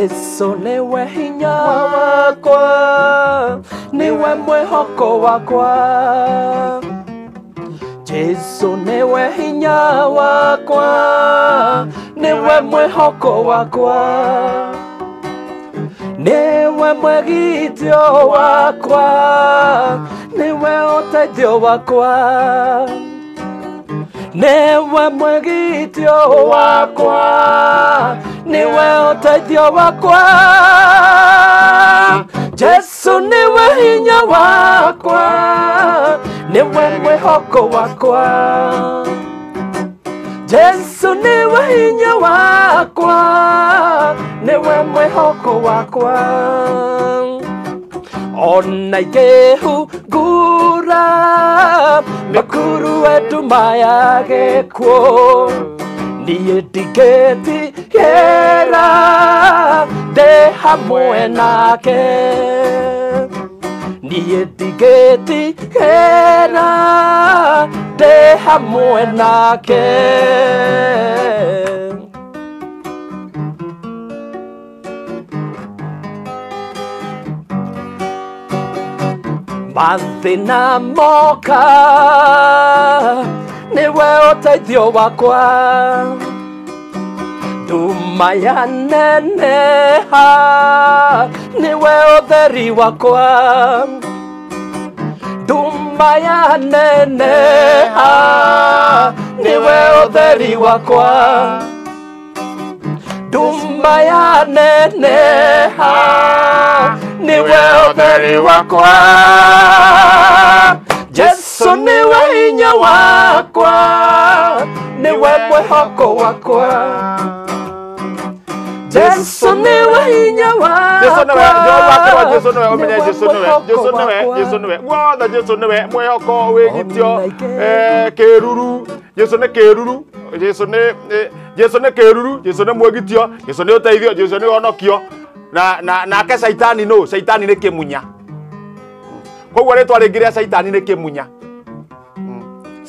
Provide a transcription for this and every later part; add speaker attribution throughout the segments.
Speaker 1: Yesu niwe hinya wakwa, niwe mwehoko wakwa. Yesu niwe hinya wakwa, niwe mwehoko wakwa. Niwe mwegitio wakwa, niwe uteithio wakwa. Niwe mwegitio wakwa, niwe niwe utaithio wakwa Jesu niwe hinya wakwa niwe mwihoko wakwa Jesu niwe hinya wakwa niwe mwihoko wakwa ona ingĩhungura makuru wetu mayage di che hera de hamwe nake di etiketi hera de hamwe nake Mathina moka niwe ũteithio wakwa nduma ya neneha niwe ũtheri wakwa nduma ya neneha niwe ũtheri wakwa nduma ya neneha niwe ũtheri wakwa Yesu niwe hinya wakwa niwe mwehoko wakwa Jesu niwe hinya wakwa Jesu niwe wakwa Jesu niwe umenya Jesu niwe Jesu niwe Jesu niwe
Speaker 2: mwothe Jesu wigitio kiruru Jesu ni kiruru Jesu ni Jesu ni kiruru Jesu ni mwigitio Jesu ni uteithio Jesu ni onokio na na nake shaitani no shaitani ni kimunya koguo ritwa ringi ria shaitani ni kimunya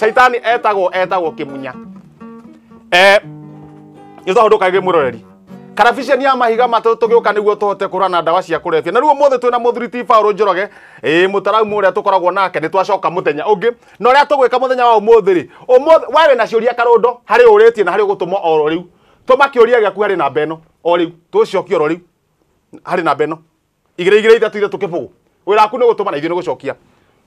Speaker 2: caitani etagwo etagwo kimunya eh izo hodo kage muroreri karabisha ni ya mahiga matatu tugiuka niguo tuhote kurana ndawa cia kurebia na ruo mothe twina muthuri ti Paul Njoroge ä mũtaramu ũrĩa tũkoragwo nake nĩ twacoka mũthenya ũngĩ na ũrĩa tũgwĩka mũthenya wa ũmũthĩ rĩ warĩ na ciũria karũndo harĩ ũrĩtie na harĩ gũtũma oro rĩu tũma kĩũria gĩaku harĩ namba ĩno o rĩu tũcokie oro rĩu harĩ namba ĩno igĩrĩ igĩrĩ ithatũ ithatũ kĩbũgũ wĩra waku nĩ gũtũma na ithuĩ nĩ gũcokia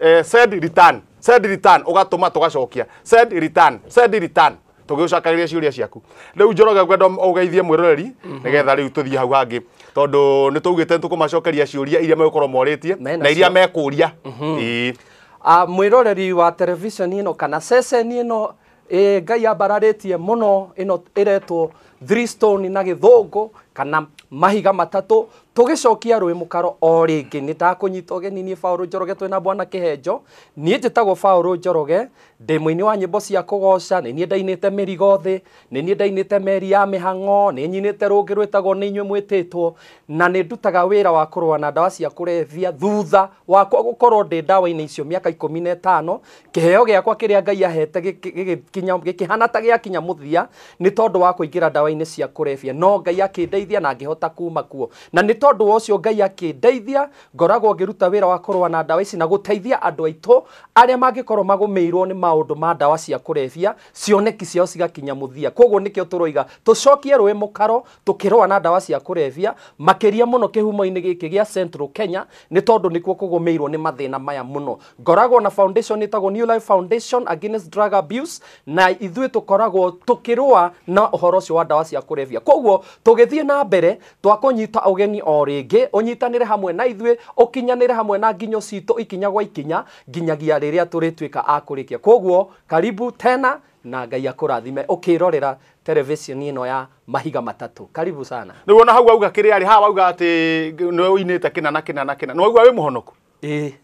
Speaker 2: eh, said return said return ugatuma tugacokia said return said return tugiucakagiria ciuria ciaku riu njoroge ngwenda ugeithie mwiroreri mhm. nigetha riu tuthie hau hangi tondu nituugite nitukumacokeria ciuria iria megukorwo moritie
Speaker 3: na iria mekuria ii mhm. ah, mwiroreri wa television ino kana ceceni ino e ngai ambararĩtie mũno ino iretwo three stone na gĩthũngũ kana mahiga matatu tugicokia rwi mukaro o ringi ni ndakunyita ugeni nie Paul Njoroge twina bwana Kihenjo nie njitagwo Paul Njoroge ndi mwini wa nyimbo cia kugoca ni nie ndainite mirigo thi ni nie ndainite meri ya mihango ni nyinite rungi rwitagwo ni inyuĩ mwitĩtwo na nä ndutaga wä wa kå na ndawa cia kå rebia thutha wakwa gå korwo ndä ndawa-inä icio mä aka ikå na ĩtano kä heo gä akwa kä rä a ngai ahete gä kä hana ta gä akinya må thia nä tondå wa kå ingä ra ndawa-inä cia kå no ngai akä ndeithia na ngä kuma kuo na nä tondu wa ucio ngai akindeithia ngoragwo ngiruta wira wa kurwa na ndawa ici na guteithia andu aitu aria mangikorwo magumiirwo ni maundu ma ndawa cia kurebia cioneki ciao cigakinya muthia koguo nikio turoiga tucokie rwi mukaro tukirwa na ndawa cia kurebia makiria muno kihumo-ini giki gia Central Kenya ni tondu nikuo kugumiirwo ni mathina maya muno ngoragwo na foundation itagwo New Life Foundation Against Drug Abuse na ithuĩ tukoragwo tukirwa na uhoro ucio wa ndawa cia kurebia koguo tugithie na mbere twakunyita ugeni o o rĩngĩ ũnyitanĩre hamwe na ithuĩ ũkinyanĩre hamwe na nginyo citũ ikinya gwa ikinya nginyagia rĩrĩa tũrĩtuĩka a kũrĩkia koguo karibu tena na ngai akũrathime ũkĩrorera television ino ya mahiga matatu karibu sana
Speaker 2: niwona hau auga kiri ari haha auga atĩ nĩũinĩte kina na kina na kĩna nĩwaigua wĩ mũhonoku
Speaker 3: ĩĩ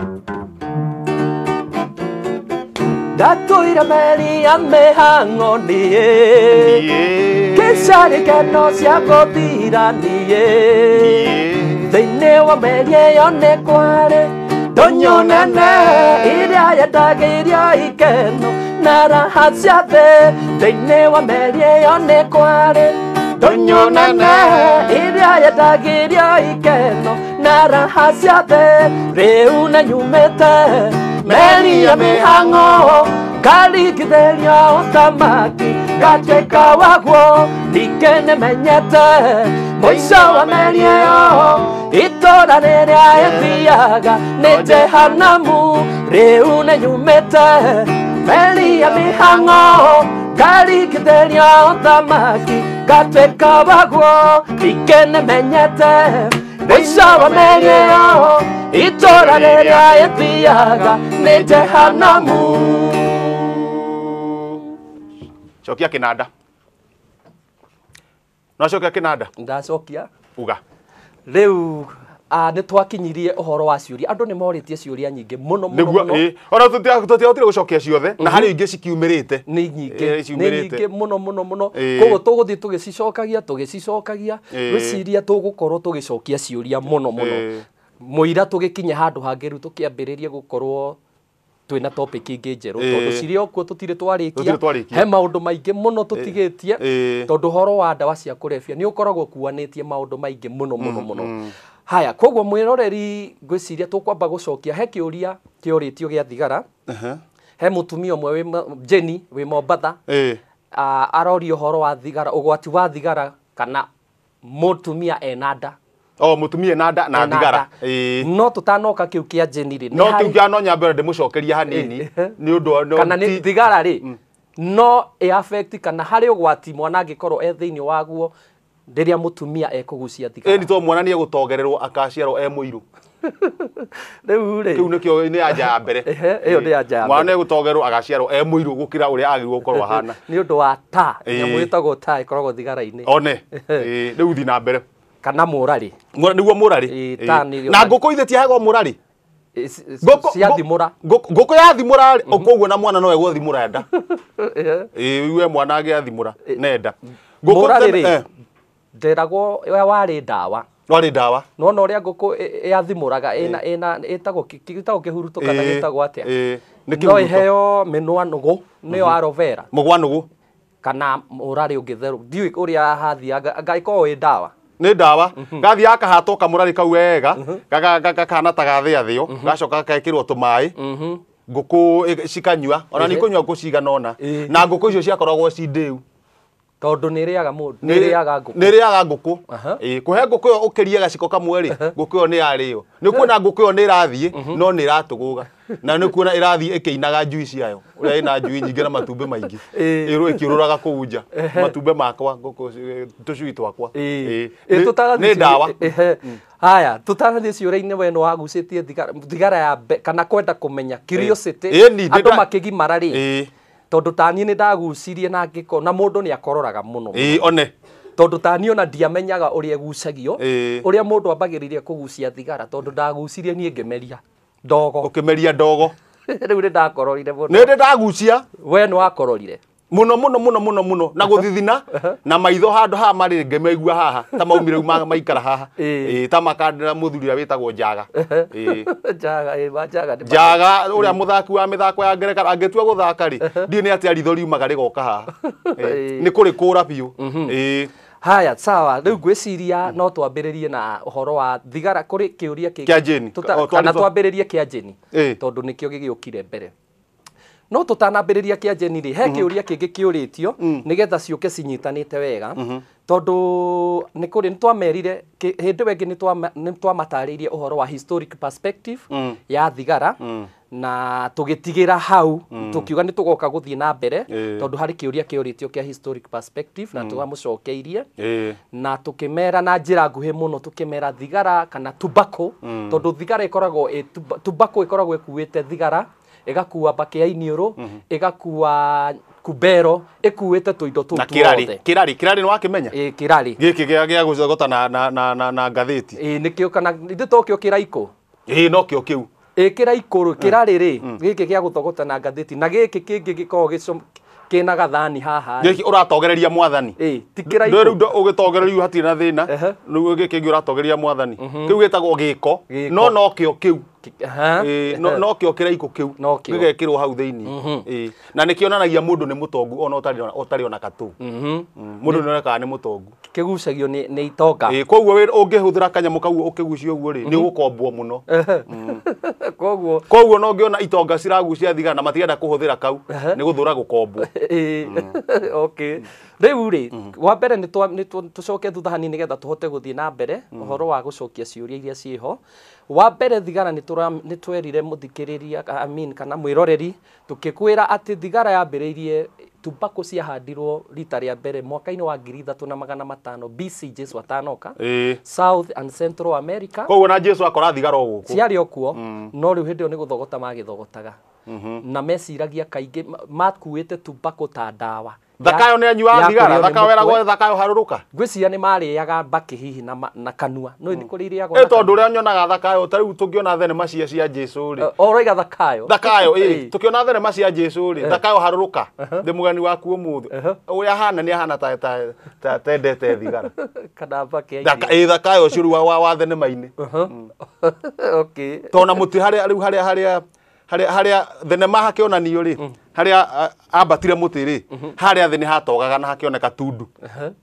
Speaker 1: Tatuira meria hango nie gĩcarĩkeno cia gũthira nie thĩinĩ wa meria ĩyo nĩ kwarĩ tũnyonene iria yendagĩrio ikeno na raha cia thĩ thĩinĩ wa meria ĩyo nĩ kwarĩ tũnyonene iria yendagĩrio ikeno nara raha cia thĩ rĩu nĩ nyumĩte meri ya mĩhang'o kari ngĩtheria ũtamaki ngatuĩka waguo ningĩ nĩmenyete mũico wa meri ĩyo itũra rĩrĩa ĩthiaga nĩ jehanamu rĩu nĩnyumĩte meri ya mĩhang'o kari ngĩtheria ũtamaki ngatuĩka waguo ningĩ nĩmenyete benshi bamenyeho itora ryayo ziyaga ni jehanamu
Speaker 2: cokia kinanda
Speaker 3: kinada Nda ndacokia uga Leu Ah, nä twakinyirie å horo wa ciå andu nä morä tie ciå nyingä må no nä
Speaker 2: ona tåtiahotire
Speaker 3: gå cokia ciothe na mm-hmm. harä ingä cikiumä rä te nä nyingä må no må no må no koguo tå gå thiä tå gä cicokagia tå gä cicokagia wä ciria tå gå korwo tå gä cokia ciå ria må no må no må ira tå gä kinye handå hangä rä u tå kä ambä rä rie gå korwo twina topic ingi njeru tondu ciri okuo tutire twarikia he maundu maingi muno tutigitie tondu horo wa ndawa cia kurebia ni ukoragwo kuanitie maundu maingi muno muno muno mm-hmm haya koguo mwiroreri ngwiciria tukwamba gucokia he kiuria kiuritio gia thigara uh he mutumio mwe wi jeni wi mombatha hey. uh, uhoro wa thigara ugwati wa thigara kana mutumia enada o oh, mutumia enada
Speaker 2: na thigara e. no tutanoka
Speaker 3: kiu kia jeni ri no kiu kia no nyambere ndimucokeria hanini ni undu no kana ni thigara ri mm. no e affect kana hari ugwati mwana angikorwo e thini waguo rä mutumia ekugucia
Speaker 2: thigara ni to mwana ni egå akaciarwo e muiru riu ri kiu nikio ni anja ya mbere iyo ni anja ya mwana egutogererwo agaciarwo e muiru gukira uria agirwo gukorwo hana ni undu wa ta nyamu itagwo ta ikoragwo thigara-ini one u thi na mbere kana murari niguo murari na nguku ithe tiahegwo murari ciathimura ngũkũ yathimũra mhm. koguo na mwana no ra nda iwe mwana agĩathimũra nenda
Speaker 1: ngũkũ
Speaker 3: nderagwo warä ndawa warä ndawa nona å rä a ngå kå yathimå raga ätagwo kä hurutå kana gä tagwo atä a no ä heo mä nwa nå gå nä yo mhm. arovera må gwa nå gå kana må rarä å ngä therå ndiå å rä a hathianga
Speaker 2: korwo ä ndawa nä ndawa mhm. gathi akahatwo kamå rarä kau wega mhm. gakana ta gathä athä o gacoka gagekä rwo tå maä ngå kå cikanyua ona nä kå nyua ngå cigana ona na ngå kå icio ciakoragwo cindä u
Speaker 3: tondu niriaga mundu
Speaker 2: niriaga nguku niriaga nguku ii kuhe nguku kä ukirie gaciko kamwe ri nguku kå ä yo nguku ä rathiä no ga na ä irathie inaga njui ciayo uria na njui nyingi na matumbi maingi
Speaker 3: iru ikiururaga
Speaker 2: kuu nja matumbi makwa nguku tucui twakwa
Speaker 3: ii ni ndawa mm. haya tutarathie ciũra-inĩ we nĩ wagucĩtie thigara ya kana kwenda kũmenya curiosity andũ makĩgimara rĩ tondu tanie nä ndagucirie na ngä na må ndå nä akororaga må no one tondu tani ona ndiamenyaga uria gucagio uria mundu ambagiririe kugucia thigara tondu ndagucirie nie meria ndogo
Speaker 2: ukimeria ndogo
Speaker 3: u nä ndakororire muno ndä
Speaker 2: ndagucia we nä wakororire muno muno muno muno muno na guthithina na maitho handu haha mari ngimaigua haha ta maumire maikara haha ta makandira muthurira witagwo njaga
Speaker 3: njaga uria
Speaker 2: muthaki wa mithako ya ngereka angetua guthaka ri ndi ni ati aritho riumaga rigoka haha ni kuri kura biu
Speaker 3: haya sawa riu ngwiciria no twambiririe na uhoro wa thigara kuri kiuria kiki kia jeni kana twambiririe kiajeni tondu nikio gigiukire mbere no rä kia jeni rĩ he mhm. kĩũria kĩngĩ kĩũrĩtio mm. nĩgetha ciũke cinyitanĩte wega mhm. tondũ nĩ kũrĩ nĩ twamerire hĩndĩ ĩyo ĩngĩ nĩ twamatarĩirie ũhoro wa historic perspective mm. ya thigara mm. na ra hau tũkiuga nĩ tũgoka gũthiĩ na mbere ria kä å rä tio historic perspective na cokeirie na mera na no tå kä mera thigara kana tobacco tondũ thigara koragwo ä kuä te thigara igakua mbakĩ ya iniũrũ igakua mhm. kumbero ikuĩte tũindo tũu tuothe
Speaker 2: kĩrari kĩrari nĩwakĩmenya ĩ kĩrari gĩkĩ
Speaker 3: gĩa gĩa gũcogota na na na na, na ngathĩti e nĩkĩo kana ithe to kĩo kĩraikũ ĩ no kĩo kĩu ĩ kĩraikũ kĩrarĩ rĩ mm. mm. gĩkĩ gĩa gũthogota na ngathĩti na gĩkĩ kĩngĩ gĩkoragwo gĩco kĩna gathani haha gĩkĩ
Speaker 2: ũratogereria
Speaker 3: mwathani ĩ iko kĩraikũ rĩu ũgĩtogererio
Speaker 2: hatirĩ na thĩna rĩu gĩkĩ kĩngĩ ũratogereria mwathani mhm. kĩu gĩtagwo gĩko no no kio kĩu Eh, no kio mhm. eh, o kä kiu mhm. mm, eh, mhm. mm. no u gä gekä rwo hau thä iniä na nä kä onanagia må ndå nä må tongu ona åtarä ona katå må ndå nä onekaga nä må ni ni gucagio nä itonga koguo å ngä hå thä ra kanyamå kaguo å kä gucio guo rä nä gå kombwo må no koguo no ngiona ona itonga ciragucia thiga na matigenda kå hå thä ra kau nä gå thå ra gå
Speaker 3: kombwo riu ri mm-hmm. wa mbere nä tå thutha hanini getha tå hote gå thiä na mbere å mm-hmm. horo wa gå cokia ciå iria ciho wa mbere thigara nä twerire må thikä amin kana mwä roreri tå kä kwä ra atä thigara yambä rä irie tumbako ciahandirwo rita rä a mbere mwaka-inä wa ngiri ithatå na magana matano bc jesu atanoka south and central america koguo na jesu akora thigara å gå kå o kuo mm. no rä u hä ndä ä yo nä gå thogota magä thogotaga mm-hmm. na meciragia kaingä makuä te tumbako ta ndawa thakayo nä anyuaga thigara thakayo gwe thakayo harå ngwiciria nä marĩaga baki hihi na, na kanua no nä mm. kå rä irĩagwo ä tondå å rä a nyonaga thakayo ta rä u tå ngä ona thenema
Speaker 2: cia cia jesu rä oraiga thakayo thakayo ä tå kä ona thenema cia jesu rä thakayo harå ka ndä må gani waku å må hana å rä hana nä ahana tendete thigara
Speaker 3: kana mbakĩ ä thakayo å cio rä u
Speaker 2: wa thenema-inä mm. tona må tä harä a rä u harä a harä a haria thenema hakionanio ri mm. haria abatire ah, muti ri mm-hmm. haria thini hatogaga na hakioneka tundu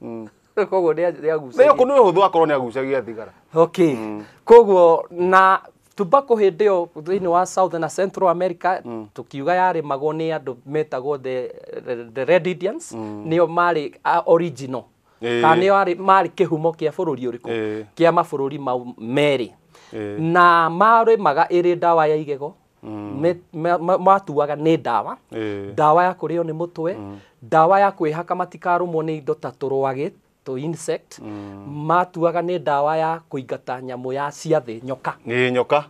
Speaker 2: mm.
Speaker 3: koguo niagucagia ko ni uhuthu akorwo niagucagia thigara
Speaker 1: okay mm.
Speaker 3: koguo na tubako hĩndĩ yo thini wa South na Central America mm. tukiuga yarĩmagwo nĩ andu metago the, the Red Indians ni nĩo marĩ original
Speaker 1: e. kana nĩo
Speaker 3: marĩ kĩhumo kĩa bũrũri ũrĩkũ e. kĩa mabũrũri mau meri na mari maga iri dawa ya igego Mm. matuaga nä ndawa ndawa ya kå rä o nä må twe mm. ndawa ya kwä haka matikarå nä indo ta tå rwagä tå insect mm. matuaga nä ndawa ya kå ingata nyamå ya ciathä nyoka
Speaker 2: ä nyoka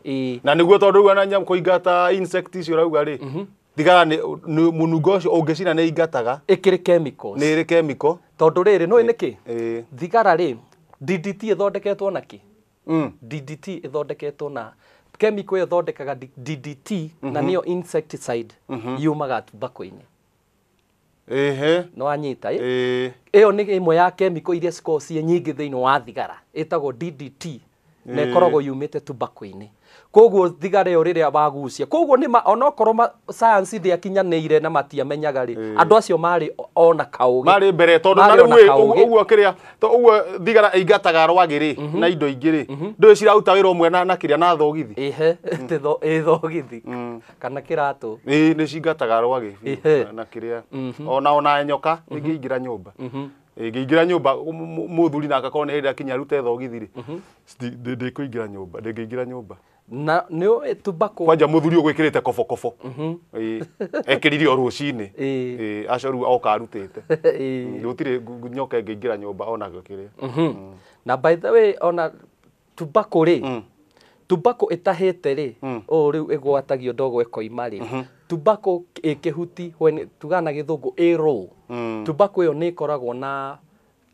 Speaker 2: na nä guo tondå na nyamå kå ingata insect icio rauga rä mhm. thigara må nungo å cio å ngä
Speaker 3: cina nä ingataga ä nä rä kemiko tondå rä rä no nä kä thigara rä DDT ä thondeketwo na kä DDT ä thondeketwo na kemiko ĩyo thondekaga DDT mm -hmm. na mhm. niyo insecticide mm -hmm. yumaga tobacco-inĩ ehe no anyita ĩyo nĩ ĩmwe ya kemiko iria cikoragwo ciĩ nyingĩ thĩinĩ wa thigara ĩtagwo DDT na ĩkoragwo yumĩte tobacco-inĩ koguo thigare yo a wagucia koguo ni ma onokorwo ire na matiamenyaga rä eh. andå acio marä ona kaũgĩ marĩ mbere tondũ na rĩu ũguo kĩrĩa ũguo
Speaker 2: thigara ingataga rwagĩ rä mhm. na indo ingĩ rĩ mhm. ndũĩ ciraruta wĩra mwe na a na thogithi ĩhe
Speaker 3: mm. ĩ thogithi mm. kana ratå
Speaker 2: ĩĩ nä cingataga rwagĩ na kĩrĩa mhm. ona ona nyoka nyå mba ngĩingĩra nyũmba na gakorwo akorwo nĩ hĩndĩ akinya arute thogithi rĩ mhm. ndĩkũingĩra nyũmba ndĩngĩingĩra nyũmba na nä å ä tumbako kwanja må thuri å gwä kä rä te kobokobo mhm. ekä rire o rå cinä acoru oka arutä te gå tirä nyoka ngä ingä ra nyå mba ona gä kä
Speaker 1: rä
Speaker 3: na by the way ona tumbako rä mm. tumbako ä tahä te mm. rä å rä u ä gwatagio ndogo ä koima rä mhm tobacco ä kä huti tugana gä thå ngå ä rå
Speaker 1: mm. tobacco
Speaker 3: ä yo nä koragwo na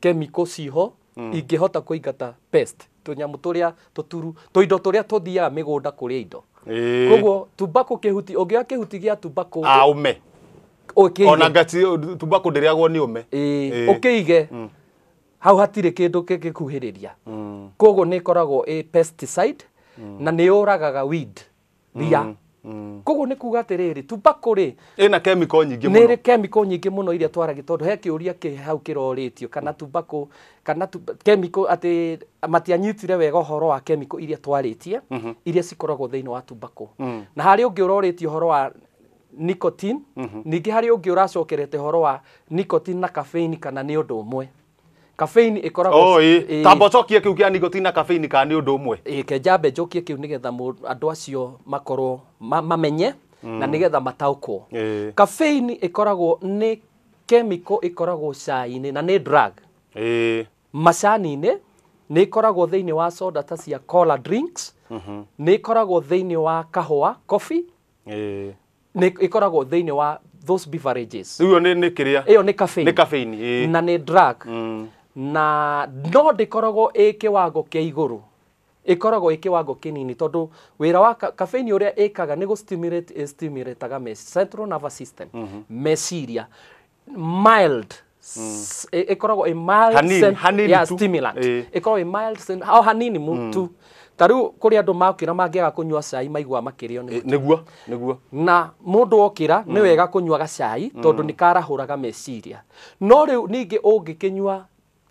Speaker 3: kemiko ciho ingä hota kå ingata tå nyamå tå rä a tå turu tå indo tå rä a tå thiaga mä gå nda kå rä indo koguo tobacco kä huti å ngä oya kä huti gä a tobacco å ah, me ona
Speaker 2: gati tobacco ndä rä agwo ni å me å kä
Speaker 3: ige mm. hau hatirä kä ndå gä kuhä rä ria koguo nä ä koragwo ä pesticide na nä yå ragaga weed mm koguo nä kuga atä rä rä tumbakå rä
Speaker 2: nyingä nä rä
Speaker 3: kemiko nyingä må no iria twaragä tondå he kä å ria kä hau kä rorä tio kana tumbakå kana kemiko atä matianyitire wega horo wa kemiko iria twarä tie mhm. iria cikoragwo thä inä wa tubako mhm. na harä å ngä å rorä tie horo wa nicotine mhm. ningä harä å ngä å racokerete horo wa nicotine na caffeine kana nä å ndå å mwe kafeini ikoragwo oh, tamba cokie kiu kia nicotine na kafeini ka ni undu umwe ke jambe njokie kiu getha andu acio makorwo mamenye mm. na nigetha mataukwo kafeini ikoragwo ni kemiko ikoragwo cai-inä na nä drug e. macani-inä nä ikoragwo thä wa soda ta cia cola drinks mm -hmm. nä ikoragwo thä inä wa kahåa coffee e. nä ikoragwo thä inä wa those beverages ä yo nä kä rä a ä yo nä na nä drug mm na no ndikoragwo ä kä wango kä igå ikoragwo ä kä wango kä nini tondå wä ra wa kafeini å rä a ĩkaga nä gå central nervous system mm-hmm. mm -hmm. mesiria mild ikoragwo ĩkoragwo o hanini mutu mm. ta rä u kå rä andå makä ra mangä aga kå nyua cai maigua makä rä o niguo niguo na må ndå okä ra nä mm. wega kå nyuaga cai tondå mm. nä karahå raga meciria no rä u ningä å ngä kä nyua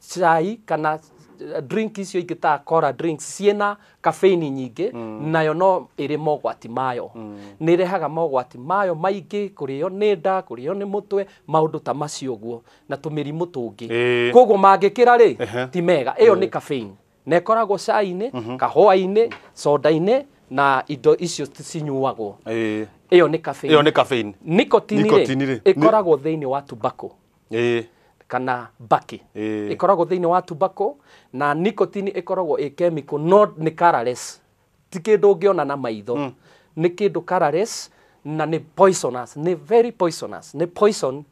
Speaker 3: chai kana eh, drink icio ingĩ kora cola drinks ciĩna caffeine nyingĩ mm. nayo no iri mogwati mayo mm. nirehaga mogwati mayo maingi kurio ni nda kurio ni mutwe maundu ta macio guo na tumiri mutungi
Speaker 1: e... koguo
Speaker 3: mangikira ri uh -huh. ti mega iyo e... nĩ caffeine na ĩkoragwo cai-inĩ uh mm-hmm. -huh. kahũa-inĩ soda ini na indo icio cinyuagwo ĩyo e... nĩ caffeine ĩyo nĩ caffeine nicotine rĩ ĩkoragwo wa tobacco kana baki ikoragwo eh. thini wa tubako na nicotine ikoragwo ĩ chemical not ni colorless ti kĩndũ ũngĩona na maitho hmm. ni kindu kĩndũ colorless na ni poisonous ni very poisonous ni poison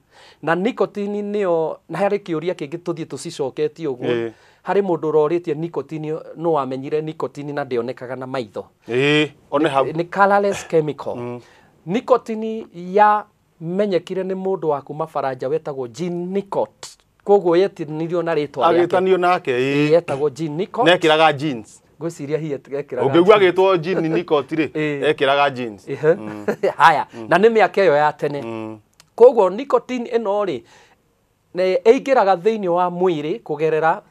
Speaker 3: na nicotine nĩyo na hari kiuria kingi tuthie tũcicoketie ũguo eh. harĩ mũndũ ũrorĩtie nicotine no amenyire nicotine na ndĩonekaga na maitho
Speaker 2: eh, one hau ni
Speaker 3: colorless chemical hmm. nicotine ya menyekire nä må ndå wa kuma baranja wetagwo Jean Nicot koguo yetanirio na ritwa rĩake agĩtanio
Speaker 2: nake ĩĩ. yetagwo Jean Nicot nekĩraga jeans
Speaker 3: ngwĩciria hihi ekĩraga ũngĩigua agĩtwo jean nicot
Speaker 2: rĩ Ĩĩ. jeans Ĩhĩ. Mm.
Speaker 3: haya mm. na nä mä aka ä yo ya tene mm. koguo nicotine ä no rä ĩingä raga thä inä wa mwä rä kå gerera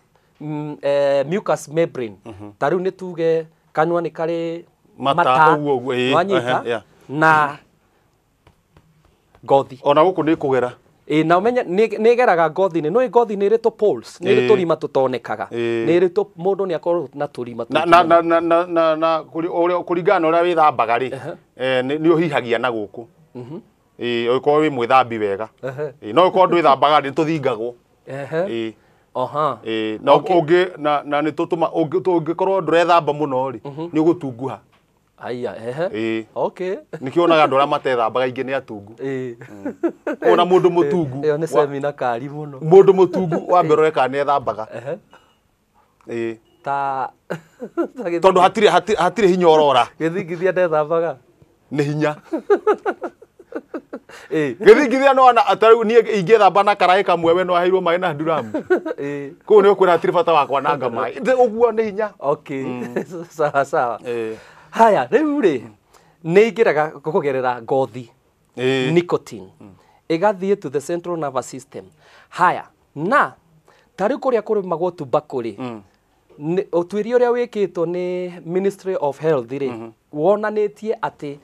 Speaker 3: mm, eh, mucous membrane. Mm-hmm. ta rä u nä tuge kanua nä karä Mata, ũguo, ũguo, wanyita ehe, yeah. na mm-hmm ngothi ona gå kå nä ä na menye nä geraga ngothinä nä ngothi nä rä tå nä rä tå rima tå tonekaga nä rä tå må ndå nä akorwo na tå rima
Speaker 2: kå ringana na å rä a wä thambaga rä nä å hihagia na gå kå å gä korwo wä mwä thambi wega no gä korwo ndwä thambaga nä tå thingagwo na na nä tå tå ma å ngä korwo ndå rethamba må no rä nä å gå tunguha Aya, ehe. Ĩĩ. Okay. Nĩkĩonaga andũ arĩa matethambaga ingĩ nĩ atungu. Ĩĩ. Mm. Ona mũndũ mũtungu. Ĩyo nĩ semina kari mũno. Mũndũ mũtungu wambe ũrore kana nĩ ethambaga. Ehe. Ĩĩ. Ta tondũ hatirĩ hatirĩ hinya ũrora. Gĩthingithia ndethambaga. Nĩ hinya. githingithia no ona tarĩu niĩ ingĩthamba na karai kamwe we no aheirwo maĩ na nduramu kũu nĩ ũkwĩra hatirĩ bata wa kwananga
Speaker 3: maĩ ũguo nĩ hinya okay mm. sawa sawa haya riu ri ni ingiraga kugerera ngothi nicotine igathie mm. to the central nervous system haya na tari kuria kuri magwo tobacco ri mm. utwiri uria wikitwo ni ministry of health ri mm-hmm. wonanitie ati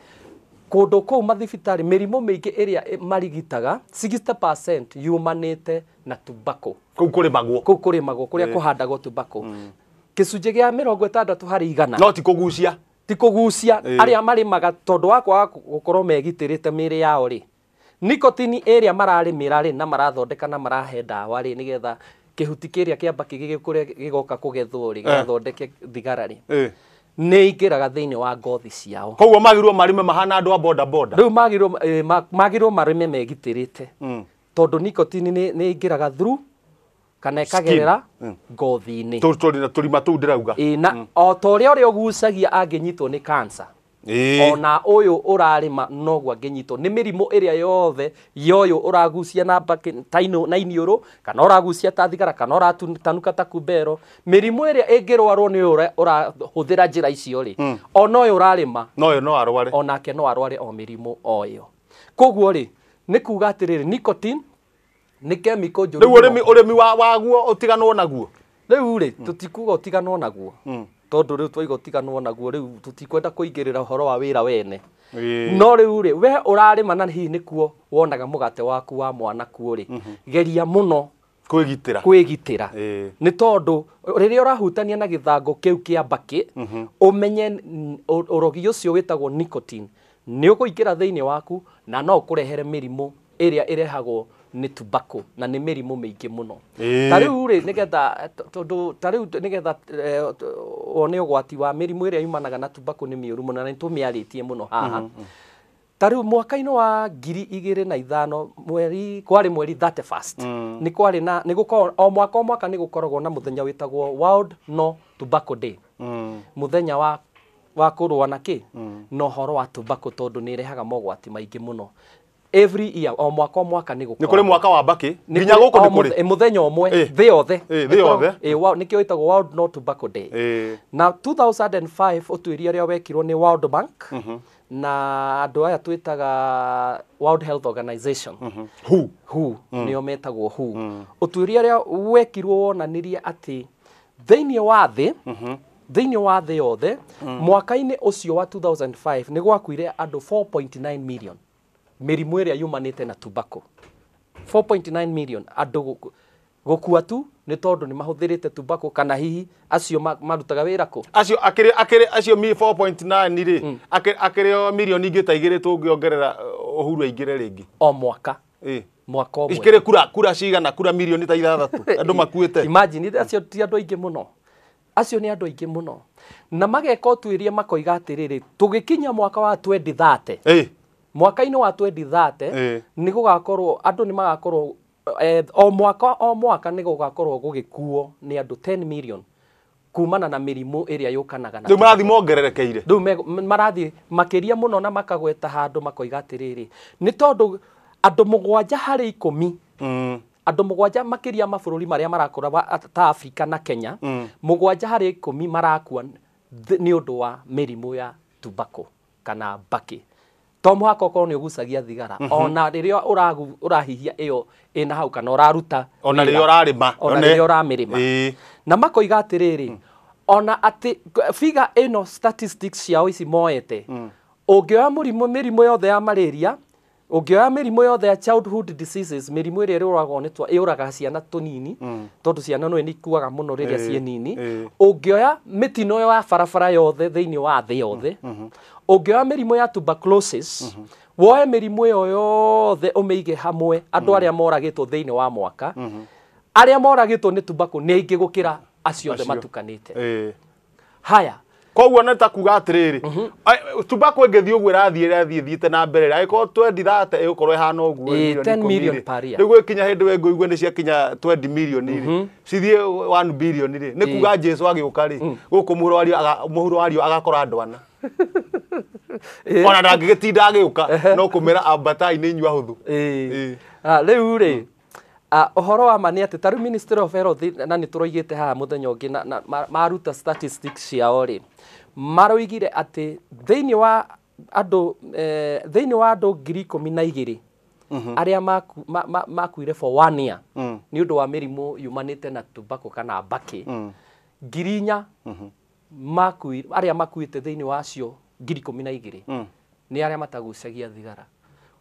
Speaker 3: kundu kuu mathibitari mirimu miingi a marigitaga 60% te na tobacco kuu kurimagwo kuu kurimagwo kuria kuhandagwo tobacco mm. gicunji gia mirongo itandatu harä igana no ti gucia ti kugucia aria marimaga tondu wa kwaga gukorwo megitirite miri yao ri nikotini mä ra rä na marathondeka na marahe ndawa rĩ nĩgetha kĩhuti kĩrĩa kĩamba kĩgĩkũre gĩgoka kũgethwo gathondeke gĩgathondeke thigara ingä raga thä thĩinĩ wa ngothi ciao koguo marä me mahana andũ a boda boda marä me megitä rä te tondå nikotini nĩ ingĩraga through kana ikagerera
Speaker 2: mm. ngothi-inä
Speaker 3: tå rima tå u ndä rauga na mm. o ta å rä a å rä a å gucagia angä nyitwo nä kansa ona å yå å rarä noguo angä nyitwo nä mä rimå ä rä a yothe yoyå å ragucia na iniå rå kana å ragucia ta thigara kana å ratanuka ta kumbero mä rimå ä rä a ä ngä rwarwo nä å rahå thä ra njä ra icio rä mm. ona å yå å rarä ma no arware onake no arware o mä rimå o yo koguo rä nä kuga atä rä rä nä kemiko njå rä u å rä waguo å tiganwo naguo rä u rä hmm. tå tikuga å tiganwo naguo hmm. tondå rä u twaiga å tiganwo naguo rä u tå tikwenda kå ingä rä ra å horo wa wä ra wene no rä u rä we å rarä ma na hihi nä kuo wonaga må gate waku wa mwana kuo rä hmm. geria må no kwigitira kwigitira rä ni tondu å urahutania na githango kiu kia å cio wä umenye urogi ucio witagwo nicotine ni ukuingira inä waku na no rä a ä rehagwo nä tumbakå na nä mä rimå mä ingä må no tarä u rä nä getha tondå tarä u nä getha eh, wone wa mä rimå ä rä a yumanaga na tumbakå nä mä å ru må no na nä tå mä arä tie må no haha mm-hmm, mm-hmm. tarä u mwaka-inä wa ngiri igä rä na ithano mweri kwarä mweri 31 nä kwarä na nä gå o mwaka o mwaka nä gå koragwo na må thenya wä tagwo world no tobacco day må mm. thenya wa wa kå rũa na kä mm. na no, å horo wa tobacco tondå nä ä rehaga mogwati maingä må no every year o mwaka mwaka ni gukora ni kuri mwaka wa baki nginya guko ni kuri kå rä må yothe å yothe e wa ni kä itago world not tobacco day na 2005 å tuä rä wekirwo ni world bank mm -hmm. na andå aya twätaga world health organization mm -hmm. who who mm. nä o metagwo who å mm. tuä ria a wekirwo wonanirie atä thä inä wa thä -hmm thĩinĩ wa thĩ yothe mm. mwaka-inĩ ũcio wa 2005 nĩ gwakuire andũ 4.9 million mirimu iria yumanite na tubako 4.9 million andu gukua tu ni tondu ni mahuthirite tubako kana hihi acio marutaga wira ku acio akire
Speaker 2: akire acio
Speaker 3: mi 4.9 ri akire
Speaker 2: akire o milioni ingi ta igiri tungiongerera uhuru aingire ringi o mwaka eh mwaka omwe
Speaker 3: ikire kura kura cigana kura milioni ta ithathatu andu makuete imagine acio ti andu aingi muno acio ni andu aingi muno na mageka utuiria makoiga atiriri tugikinya mwaka wa 2030 eh mwaka inä wa 2030 eh. gå gakorwo andå nä magakorwo eh, o mwaka o mwaka nĩ gũgakorwo gũgĩkuo nĩ andũ 10 million kumana na mĩrimũ ĩrĩa yũkanaga na rĩu marathiĩ
Speaker 2: mongererekeire
Speaker 3: makä ria må no na makagweta handå makoiga harä ikå mi andå må gwanja makä mm. mabå rå ri marä a marakũra ta Afrika na Kenya mm. gwanja harä ikå mi marakua å ndå wa rimå ya tubako kana mbakĩ to mũhaka ũkorwo ni ũgucagia thigara mhm. ona rĩrĩa urahihia iyo ina hau kana uraruta ona rĩrĩa urarima ona rĩrĩa uramirima na makoiga atĩrĩrĩ mm. ona ati figa ĩno statistics ya oisi moete mm. ũngĩoya mũrimũ mĩrimũ yothe ya malaria ũngĩoya mĩrimũ yothe ya childhood diseases mĩrimũ ĩrĩa ĩrũragwo nĩ iuraga ciana tunini mm. tondu ciana nĩ ikuaga muno rĩrĩa ciĩ nini ũngĩoya mitino ya barabara yothe thĩinĩ wa thĩ yothe mhm ungioya mĩrimũ ya tuberculosis mm -hmm woe mĩrimũ ĩyo yothe ũmĩige hamwe andũ mhm. arĩa moragĩtwo thĩinĩ wa mwaka mhm. aria moragĩtwo nĩ tumbako nĩ aingĩ gũkĩra acio othe
Speaker 2: matukanĩte
Speaker 3: haya koguo
Speaker 2: nĩ ta kuga atĩrĩrĩ mhm. tubaku ĩngĩthiĩ ũguo ĩrathiĩ ĩrathiĩ ĩthiĩte na mbere agĩkorwo twendi thate ĩgũkorwo ĩhana ũguo rĩu gũkinya hĩndĩ we ngũigua nĩ ciakinya twendi mirioni rĩ cithiĩ one billion ri ni kuga jesu agiuka ri mm. gũkũ mũhuro wario agakorwo andũ ana Eh. ona ndangĩgĩtinda agĩũka
Speaker 3: eh. no kũmera ambatai nĩ inyua hũthũ eh. ah, rĩu rĩ ah, ũhoro wa ma nĩ atĩ tarĩu ministry of health na nĩ tũroigĩte haha mũthenya ũngĩ na maruta statistics ciao rĩ maroigire atĩ thĩinĩ wa andũ thĩinĩ wa andũ ngiri ikũmi na igĩrĩ mhm. arĩa makuire for one year mm. nĩ ũndũ wa mĩrimũ yumanĩte na tobacco kana mbakĩ mm. ngiri inya mhm. arĩa makuĩte thĩinĩ wacio ngiri ikumi na igiri mm. ni aria matagucagia thigara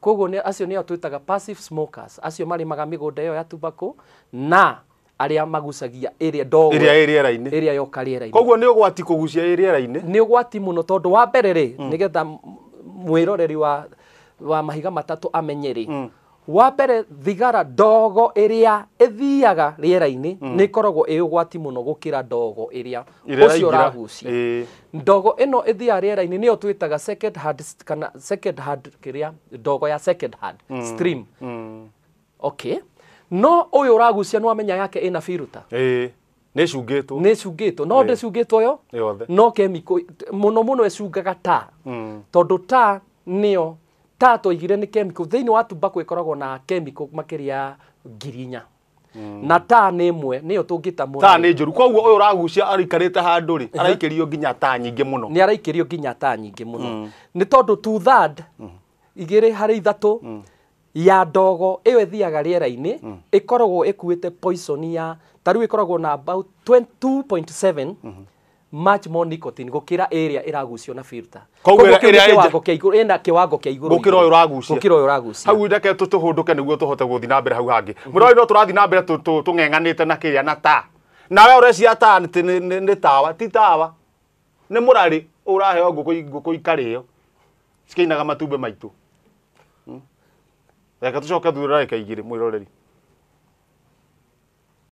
Speaker 3: koguo acio nio twitaga passive smokers acio marimaga migunda iyo ya tubako na aria magucagia ĩrĩa ndogo ĩrĩa rĩera-inĩ ĩrĩa yoka rĩera-inĩ koguo ni ugwati kugucia rĩera-inĩ ni ugwati muno tondu wa mbere rĩ mm. nĩgetha wa wa mahiga matatu amenyeri mm wa mbere thigara ndogo iria ithiaga rĩera-inĩ mm. nĩ ĩkoragwo ĩ ũgwati mũno gũkĩra ndogo ĩrĩa ũcio ũragucia e. ndogo ĩno ĩthiaga rĩera-inĩ nĩyo twĩtaga second hand kana second hand kĩrĩa ndogo ya second hand mm. stream mm. okay no ũyũ ragucia nä wamenya yake ä na
Speaker 2: e nä cungätwo nä cungätwo
Speaker 3: no ndä cungätwo yo no kemiko må no må no ä cungaga ta mm. tondå ta nä ta twaigire nä kemiko thä inä wa tumbako ä koragwo na kemiko makä rä a ngirinya hmm. na ta nä mwe nä yo tå ngä ta må nä njå ru koguo
Speaker 2: å yå ragucia
Speaker 3: araikarä te handå rä araikä rio nginya ta nyingä må no nä araikä rio nginya ta nyingä må no hmm. nä tondå tu hmm. igä rä harä ithatå ya ndogo ä yo ä thiaga rä era-inä ä koragwo ä kuä te ya tarä u ä koragwo na about 22.7 mm -hmm much more nicotine gukira area iragucio na filter koguo area kiwango kia iguru ina kiwango kia iguru gukira uyu
Speaker 2: uragucia gukira uyu uragucia hau ndeke tutuhunduke niguo tuhote guthi na mbere hau hangi muroi mhm. no turathi na mbere tungenganite na kiria na ta nawe urecia ta ni ni tawa ti tawa ni murari urahe uraheo nguku ikario cikainaga matube maitu hmm. reke tucoke thurira reke igiri mwiroreri